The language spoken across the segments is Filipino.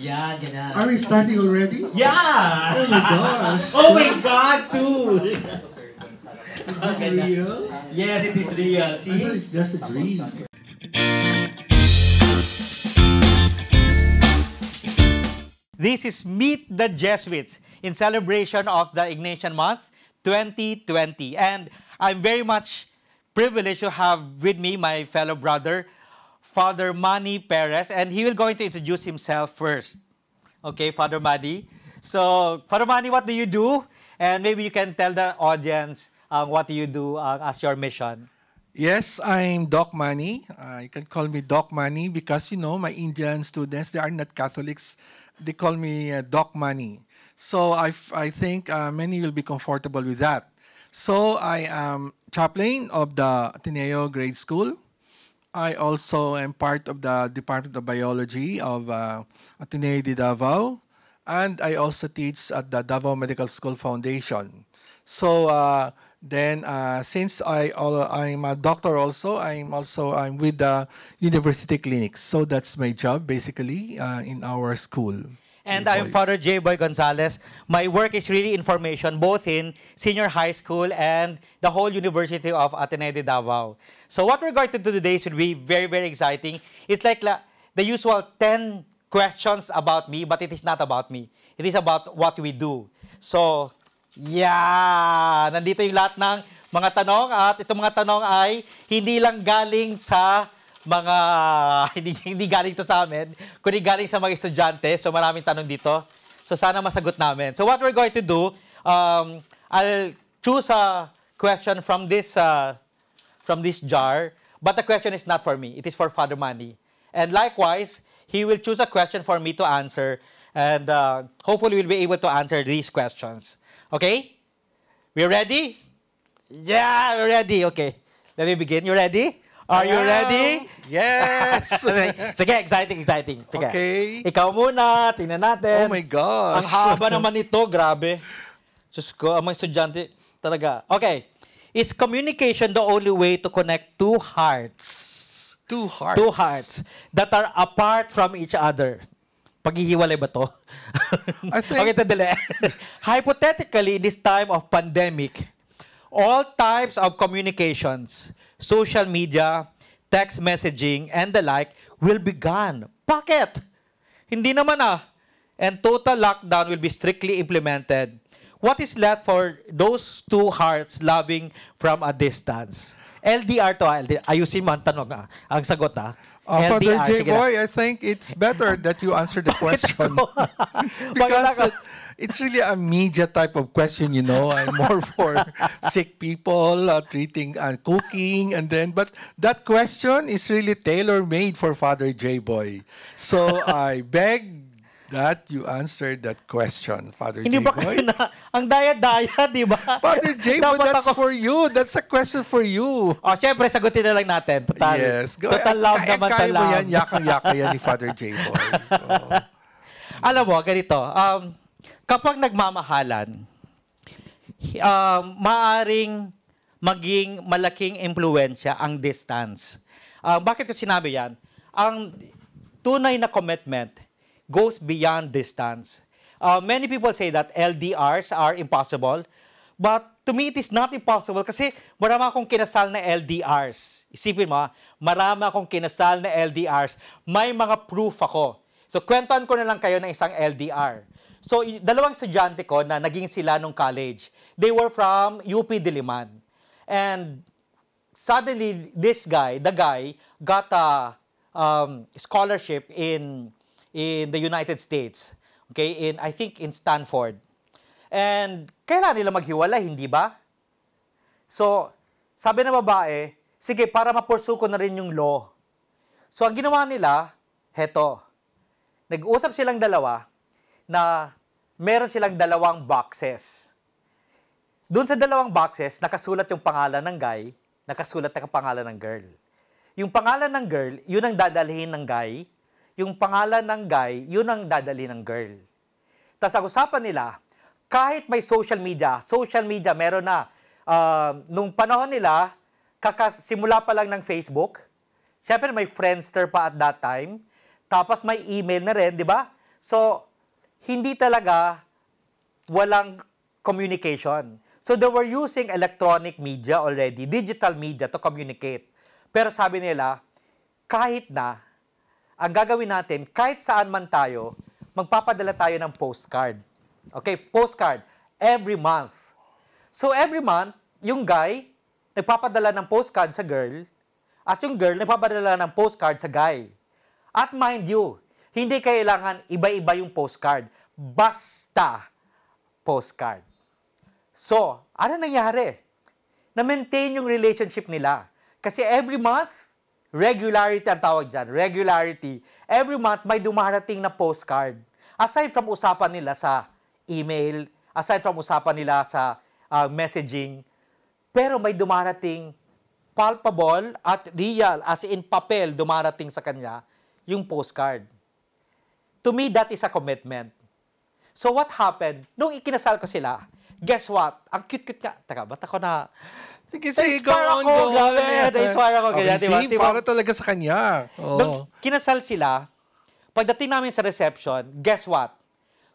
Yeah, Are we starting already? Yeah! Oh my gosh! oh my god, too! is this real? Yes, it is real. See? I thought it's just a dream. This is Meet the Jesuits in celebration of the Ignatian Month 2020. And I'm very much privileged to have with me my fellow brother, Father Manny Perez, and he will going to introduce himself first. Okay, Father Manny. So, Father Manny, what do you do? And maybe you can tell the audience um, what do you do uh, as your mission. Yes, I'm Doc Manny. Uh, you can call me Doc Manny because, you know, my Indian students, they are not Catholics. They call me uh, Doc Manny. So I, I think uh, many will be comfortable with that. So I am chaplain of the Ateneo Grade School. I also am part of the Department of Biology of uh, Ateneo de Davao, and I also teach at the Davao Medical School Foundation. So uh, then, uh, since I I'm a doctor also, I'm also I'm with the university clinics. So that's my job basically uh, in our school. And J. I'm Father J. Boy Gonzalez. My work is really information both in senior high school and the whole University of Ateneo de Davao. So what we're going to do today should be very, very exciting. It's like la the usual 10 questions about me, but it is not about me. It is about what we do. So, yeah! Nandito yung lahat ng mga tanong at itong mga tanong ay hindi lang galing sa mga hindi, hindi galing to sa amin, kundi galing sa mga estudyante. So maraming tanong dito. So sana masagot namin. So what we're going to do, um, I'll choose a question from this uh, from this jar, but the question is not for me. It is for Father Manny. And likewise, he will choose a question for me to answer, and uh, hopefully we'll be able to answer these questions. Okay? We ready? Yeah, we're ready. Okay. Let me begin. You ready? Are you ready? Yes! Sige, exciting, exciting. Sige. Okay. Ikaw muna, tingnan natin. Oh my gosh. Ang haba naman ito, grabe. Diyos ko, ang mga estudyante, talaga. Okay. Is communication the only way to connect two hearts? Two hearts. Two hearts that are apart from each other. Paghihiwalay ba to? I think... okay, tadali. Hypothetically, this time of pandemic, all types of communications – social media, text messaging, and the like will be gone. Bakit? Hindi naman ah. And total lockdown will be strictly implemented. What is left for those two hearts loving from a distance? LDR to ah, LDR. Ayusin mo ang tanong ah. Ang sagot ah. Uh, LDR, Father J. Boy, I think it's better that you answer the question. because it's really a media type of question, you know. I'm more for sick people, uh, treating and uh, cooking, and then. But that question is really tailor made for Father J Boy. So I beg that you answer that question, Father Hindi J. Boy. ang diet diet, di ba? Father J. Boy, that's ako... for you. That's a question for you. oh, syempre, sagutin na lang natin. Total, yes. total eh, love kaya, eh, naman kaya talaga. Kaya mo yan, yakang-yaka yan ni Father J. Boy. oh. Alam mo, ganito. Um, kapag nagmamahalan, uh, maaring maging malaking impluensya ang distance. Uh, bakit ko sinabi yan? Ang tunay na commitment goes beyond distance. Uh, many people say that LDRs are impossible, but to me, it is not impossible kasi marami akong kinasal na LDRs. Isipin mo, marami akong kinasal na LDRs. May mga proof ako. So, kwentuhan ko na lang kayo ng isang LDR So, dalawang estudyante ko na naging sila nung college, they were from UP Diliman. And suddenly, this guy, the guy, got a um, scholarship in, in the United States. Okay, in, I think in Stanford. And kailan nila maghiwalay, hindi ba? So, sabi ng babae, sige, para mapursu ko na rin yung law. So, ang ginawa nila, heto. Nag-usap silang dalawa, na meron silang dalawang boxes. Doon sa dalawang boxes, nakasulat yung pangalan ng guy, nakasulat na pangalan ng girl. Yung pangalan ng girl, yun ang dadalhin ng guy. Yung pangalan ng guy, yun ang dadalhin ng girl. Tapos ang usapan nila, kahit may social media, social media meron na. Uh, nung panahon nila, kakasimula pa lang ng Facebook, Siyempre, may Friendster pa at that time. Tapos may email na rin, di ba? So, hindi talaga walang communication. So they were using electronic media already, digital media to communicate. Pero sabi nila, kahit na, ang gagawin natin, kahit saan man tayo, magpapadala tayo ng postcard. Okay, postcard. Every month. So every month, yung guy, nagpapadala ng postcard sa girl, at yung girl, nagpapadala ng postcard sa guy. At mind you, hindi kailangan iba-iba yung postcard. Basta postcard. So, ano nangyari? Na-maintain yung relationship nila. Kasi every month, regularity ang tawag dyan. Regularity. Every month, may dumarating na postcard. Aside from usapan nila sa email, aside from usapan nila sa uh, messaging, pero may dumarating palpable at real, as in papel, dumarating sa kanya, yung postcard. To me, that is a commitment. So what happened? Nung ikinasal ko sila, guess what? Ang cute-cute nga. Taka, ba't ako na... Sige, sige, go on, ako, go on. Grabe, I swear ako. Kaya, diba? diba? para talaga sa kanya. Nung kinasal sila, pagdating namin sa reception, guess what?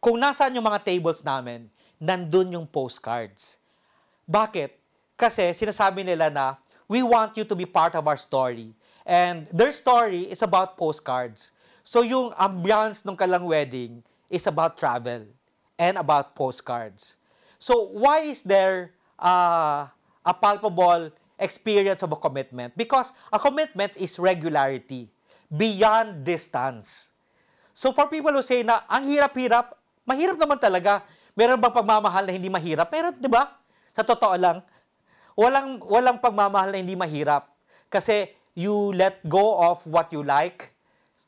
Kung nasaan yung mga tables namin, nandun yung postcards. Bakit? Kasi sinasabi nila na, we want you to be part of our story. And their story is about postcards. So yung ambiance ng Kalang Wedding is about travel and about postcards. So why is there uh, a palpable experience of a commitment? Because a commitment is regularity beyond distance. So for people who say na ang hirap-hirap, mahirap naman talaga. Meron bang pagmamahal na hindi mahirap? Meron, 'di ba? Sa totoo lang, walang walang pagmamahal na hindi mahirap kasi you let go of what you like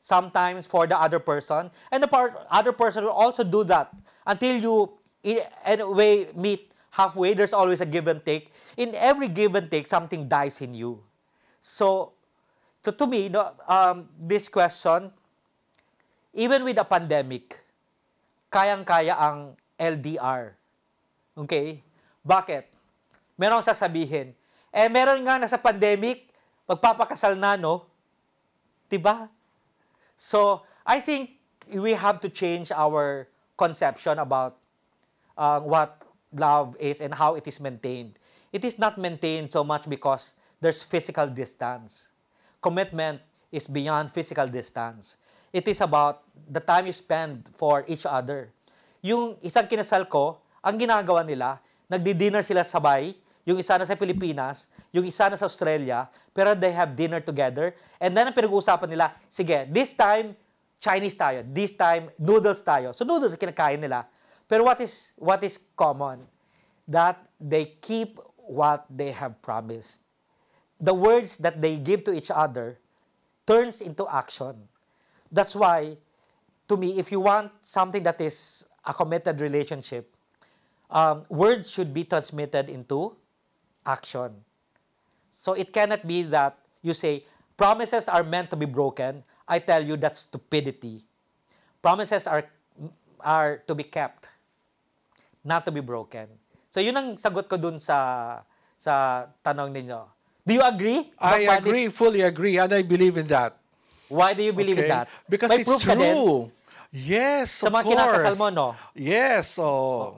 sometimes for the other person. And the par- other person will also do that until you, in a way, meet halfway. There's always a give and take. In every give and take, something dies in you. So, so to me, no, um, this question, even with a pandemic, kayang-kaya ang LDR. Okay? Bakit? Meron sasabihin. Eh, meron nga na sa pandemic, magpapakasal na, no? 'di ba So, I think we have to change our conception about uh, what love is and how it is maintained. It is not maintained so much because there's physical distance. Commitment is beyond physical distance. It is about the time you spend for each other. Yung isang kinasal ko, ang ginagawa nila, nagdi-dinner sila sabay, yung isa na sa Pilipinas, yung isa na sa Australia, pero they have dinner together. And then ang pinag-uusapan nila, sige, this time, Chinese tayo. This time, noodles tayo. So noodles ang kinakain nila. Pero what is, what is common? That they keep what they have promised. The words that they give to each other turns into action. That's why, to me, if you want something that is a committed relationship, um, words should be transmitted into action. So it cannot be that you say, promises are meant to be broken. I tell you that's stupidity. Promises are, are to be kept, not to be broken. So yun ang sagot ko dun sa, sa tanong ninyo. Do you agree? I Mapanit? agree, fully agree, and I believe in that. Why do you believe okay. in that? Because May it's true. Yes, of Sa mga course. kinakasal mo, no? Yes, oh. So,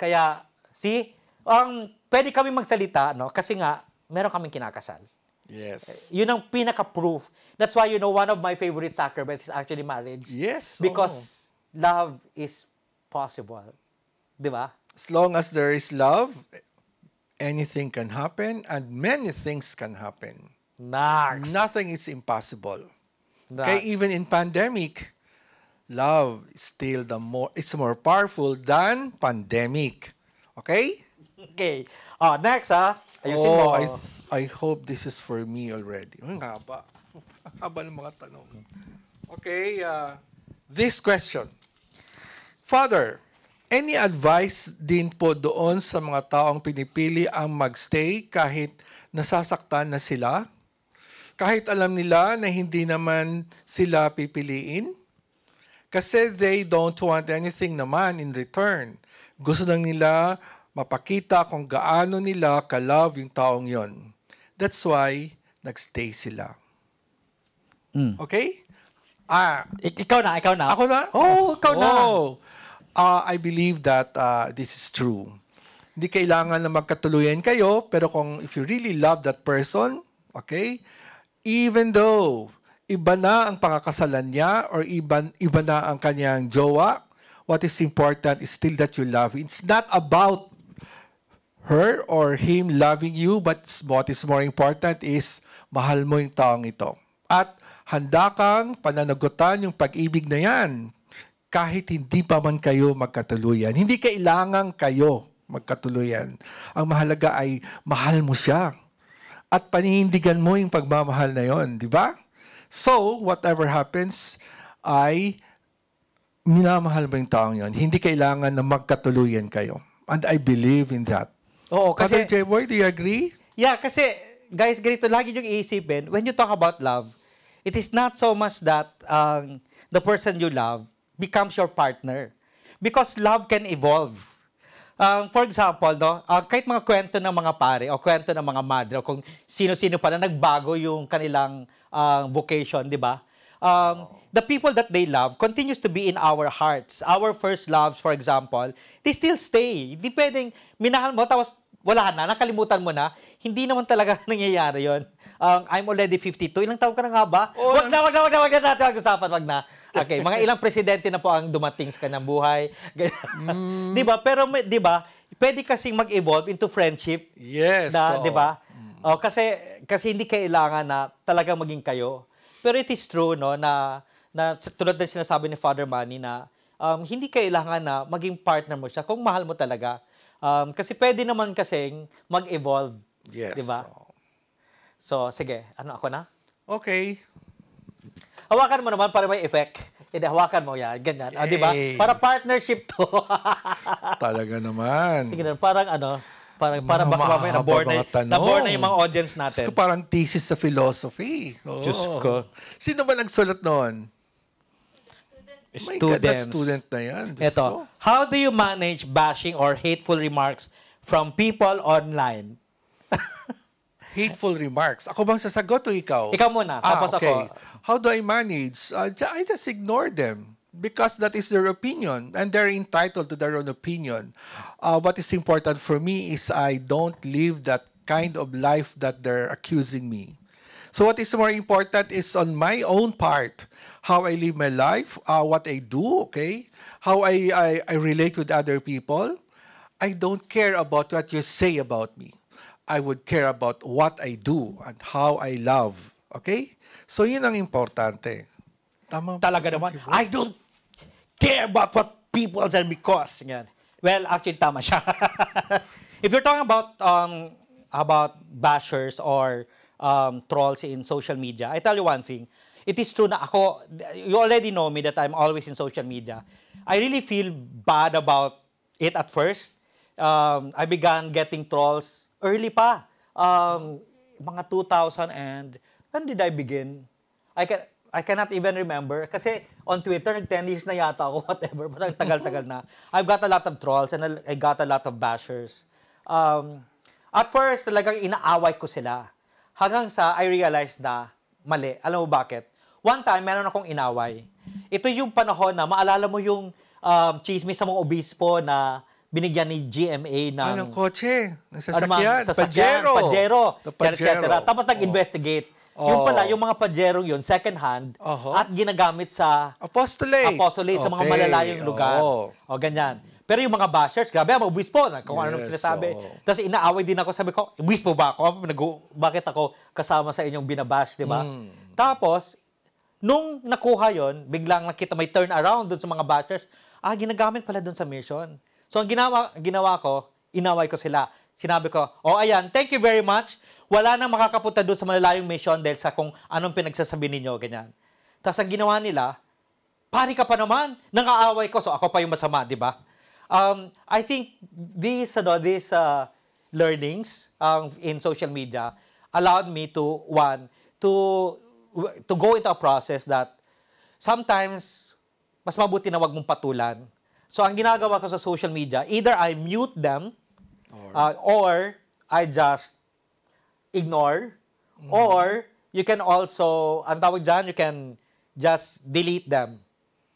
kaya, see, ang pwede kami magsalita, no? Kasi nga, meron kaming kinakasal. Yes. Eh, yun ang pinaka-proof. That's why, you know, one of my favorite sacraments is actually marriage. Yes. Because oh. love is possible. Di ba? As long as there is love, anything can happen and many things can happen. Next. Nothing is impossible. Next. Kaya even in pandemic, love is still the more, it's more powerful than pandemic. Okay? Okay. Oh, next ah. Ayusin oh, mo. I, I hope this is for me already. Ang haba. Ang haba ng mga tanong. Okay, uh, this question. Father, any advice din po doon sa mga taong pinipili ang magstay kahit nasasaktan na sila? Kahit alam nila na hindi naman sila pipiliin? Kasi they don't want anything naman in return. Gusto lang nila mapakita kung gaano nila ka-love yung taong yon. That's why nagstay sila. Mm. Okay? Ah, Ik- ikaw na, ikaw na. Ako na? Oh, ikaw na. oh. Uh, I believe that uh, this is true. Hindi kailangan na magkatuluyan kayo, pero kung if you really love that person, okay, even though iba na ang pangakasalan niya or iba, iba na ang kanyang jowa, what is important is still that you love. It's not about her or him loving you, but what is more important is mahal mo yung taong ito. At handa kang pananagutan yung pag-ibig na yan kahit hindi pa man kayo magkatuluyan. Hindi kailangan kayo magkatuluyan. Ang mahalaga ay mahal mo siya. At panihindigan mo yung pagmamahal na yon, di ba? So, whatever happens, ay minamahal mo yung taong yon. Hindi kailangan na magkatuluyan kayo. And I believe in that. Oo, kasi... Father Jeboy, do you agree? Yeah, kasi, guys, ganito lagi yung iisipin, when you talk about love, it is not so much that um, the person you love becomes your partner. Because love can evolve. Um, for example, no, uh, kahit mga kwento ng mga pare o kwento ng mga madre o kung sino-sino pa na nagbago yung kanilang uh, vocation, di ba? Um, the people that they love continues to be in our hearts. Our first loves, for example, they still stay. Hindi minahal mo tapos wala na, nakalimutan mo na, hindi naman talaga nangyayari yon. Um, I'm already 52. Ilang taon ka na nga ba? Oh, wag na, wag na, wag na, wag na natin mag-usapan, wag na. Okay, mga ilang presidente na po ang dumating sa kanyang buhay. mm. 'Di ba? Pero 'di ba, pwede kasing mag-evolve into friendship. Yes. Na, so. 'di ba? Oh, kasi kasi hindi kailangan na talaga maging kayo. Pero it is true no na na tulad din sinasabi ni Father Manny na um, hindi kailangan na maging partner mo siya kung mahal mo talaga Um, kasi pwede naman kasi mag-evolve. Yes. Di ba? So, sige. Ano, ako na? Okay. Hawakan mo naman para may effect. Hindi, hawakan mo yan. Ganyan. Ah, di ba? Para partnership to. Talaga naman. Sige na, parang ano, parang para baka mamaya na-board na, na-board na yung mga audience natin. Diyos ko, parang thesis sa philosophy. Oh. Diyos ko. Sino ba nagsulat noon? student. My God, that student na yan. Ito, how do you manage bashing or hateful remarks from people online? hateful remarks. Ako bang sasagot o ikaw? Ikaw muna, ah, tapos okay. ako. How do I manage? Uh, I just ignore them because that is their opinion and they're entitled to their own opinion. Uh, what is important for me is I don't live that kind of life that they're accusing me. So what is more important is on my own part, how I live my life, uh, what I do, okay? How I, I, I relate with other people. I don't care about what you say about me. I would care about what I do and how I love. Okay? So, yun ang importante. Tama Talaga naman. I don't care about what people say because. Yan. Well, actually, tama siya. If you're talking about um, about bashers or um, trolls in social media, I tell you one thing it is true na ako, you already know me that I'm always in social media. I really feel bad about it at first. Um, I began getting trolls early pa. Um, mga 2000 and when did I begin? I can I cannot even remember kasi on Twitter nag 10 years na yata ako whatever parang tagal-tagal na. I've got a lot of trolls and I got a lot of bashers. Um, at first talagang inaaway ko sila hanggang sa I realized na mali. Alam mo bakit? One time, meron akong inaway. Ito yung panahon na maalala mo yung um, chismis sa mga obispo na binigyan ni GMA ng... Anong kotse? Ng sasakyan? Ano sasakyan Pajero. Pajero. The Pajero. Et Tapos nag-investigate. Oh. Yung pala, yung mga Pajero yun, second hand, uh-huh. at ginagamit sa... Apostolate. Apostolate, okay. sa mga malalayong lugar. Oh. O, ganyan. Pero yung mga bashers, grabe, ako, obispo, kung yes, ano nang sinasabi. So... Tapos inaaway din ako, sabi ko, obispo ba ako? Nag bakit ako kasama sa inyong binabash, di ba? Mm. Tapos, nung nakuha yon biglang nakita may turn around dun sa mga bashers, ah, ginagamit pala dun sa mission. So, ang ginawa, ginawa ko, inaway ko sila. Sinabi ko, oh, ayan, thank you very much. Wala nang makakapunta dun sa malalayong mission dahil sa kung anong pinagsasabi ninyo, ganyan. Tapos ang ginawa nila, pari ka pa naman, nang aaway ko, so ako pa yung masama, di ba? Um, I think these, ano, these uh, learnings um, in social media allowed me to, one, to, to go into a process that sometimes mas mabuti na wag mong patulan. So, ang ginagawa ko sa social media, either I mute them or, uh, or I just ignore mm-hmm. or you can also, ang tawag dyan, you can just delete them.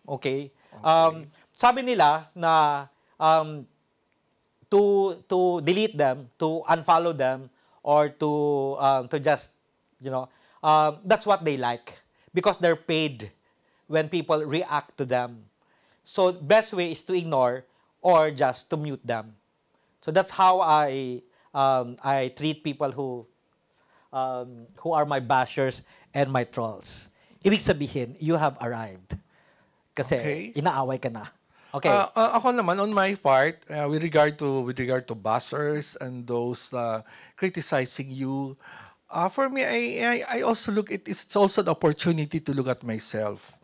Okay? okay. Um, sabi nila na um, to to delete them, to unfollow them, or to um, to just you know um, that's what they like because they're paid when people react to them. So best way is to ignore or just to mute them. So that's how I um, I treat people who um, who are my bashers and my trolls. Ibig sabihin, you have arrived. Kasi okay. inaaway ka na. Okay. Uh, uh, ako naman on my part uh, with regard to with regard to buzzers and those uh, criticizing you uh, for me I, I I also look it it's also an opportunity to look at myself.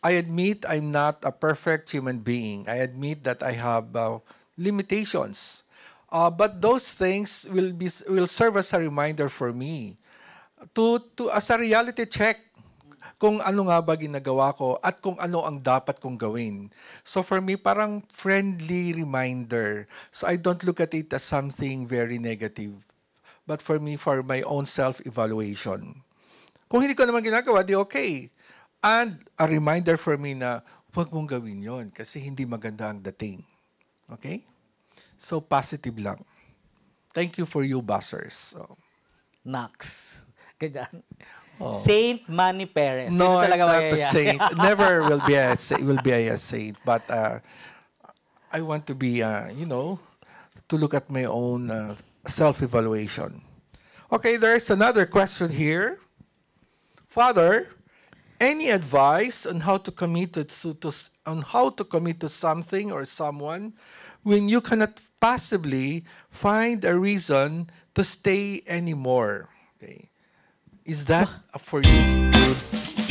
I admit I'm not a perfect human being. I admit that I have uh, limitations. Uh, but those things will be will serve as a reminder for me to to as a reality check kung ano nga ba ginagawa ko at kung ano ang dapat kong gawin. So for me, parang friendly reminder. So I don't look at it as something very negative. But for me, for my own self-evaluation. Kung hindi ko naman ginagawa, di okay. And a reminder for me na huwag mong gawin yon kasi hindi maganda ang dating. Okay? So positive lang. Thank you for you, buzzers. So. Nax. Ganyan. Oh. Saint Manny Perez. No, I'm not a saint. Never will be a will be a saint. But uh, I want to be, uh, you know, to look at my own uh, self-evaluation. Okay, there's another question here. Father, any advice on how to commit to, to on how to commit to something or someone when you cannot possibly find a reason to stay anymore? Okay. Is that for you?